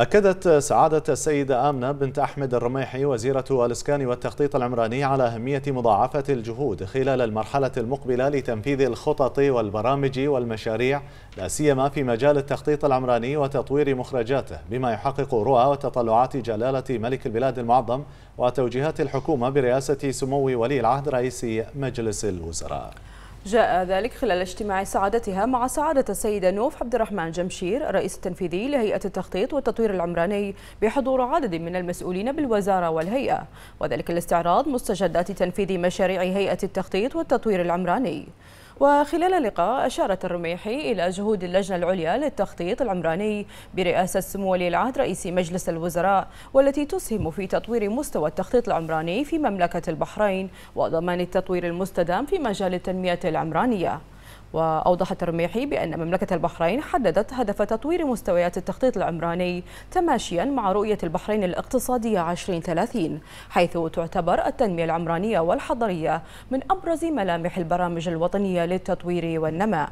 أكدت سعادة السيدة آمنة بنت أحمد الرميحي وزيرة الإسكان والتخطيط العمراني على أهمية مضاعفة الجهود خلال المرحلة المقبلة لتنفيذ الخطط والبرامج والمشاريع لا سيما في مجال التخطيط العمراني وتطوير مخرجاته بما يحقق رؤى وتطلعات جلالة ملك البلاد المعظم وتوجيهات الحكومة برئاسة سمو ولي العهد رئيس مجلس الوزراء جاء ذلك خلال اجتماع سعادتها مع سعادة السيدة نوف عبد الرحمن جمشير الرئيس التنفيذي لهيئة التخطيط والتطوير العمراني بحضور عدد من المسؤولين بالوزارة والهيئة وذلك لاستعراض مستجدات تنفيذ مشاريع هيئة التخطيط والتطوير العمراني وخلال اللقاء أشارت الرميحي إلى جهود اللجنة العليا للتخطيط العمراني برئاسة سمو ولي العهد رئيس مجلس الوزراء والتي تسهم في تطوير مستوى التخطيط العمراني في مملكة البحرين وضمان التطوير المستدام في مجال التنمية العمرانية وأوضح الترميحي بأن مملكة البحرين حددت هدف تطوير مستويات التخطيط العمراني تماشيا مع رؤية البحرين الاقتصادية 2030 حيث تعتبر التنمية العمرانية والحضرية من أبرز ملامح البرامج الوطنية للتطوير والنماء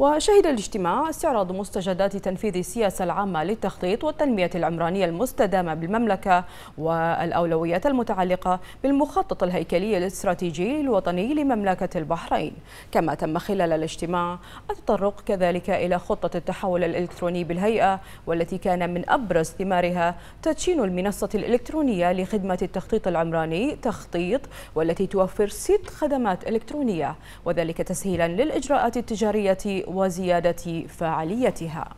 وشهد الاجتماع استعراض مستجدات تنفيذ السياسة العامة للتخطيط والتنمية العمرانية المستدامة بالمملكة والأولويات المتعلقة بالمخطط الهيكلي الاستراتيجي الوطني لمملكة البحرين كما تم خلال الاجتماع التطرق كذلك إلى خطة التحول الإلكتروني بالهيئة والتي كان من أبرز ثمارها تدشين المنصة الإلكترونية لخدمة التخطيط العمراني تخطيط والتي توفر ست خدمات إلكترونية وذلك تسهيلا للإجراءات التجارية وزيادة فعاليتها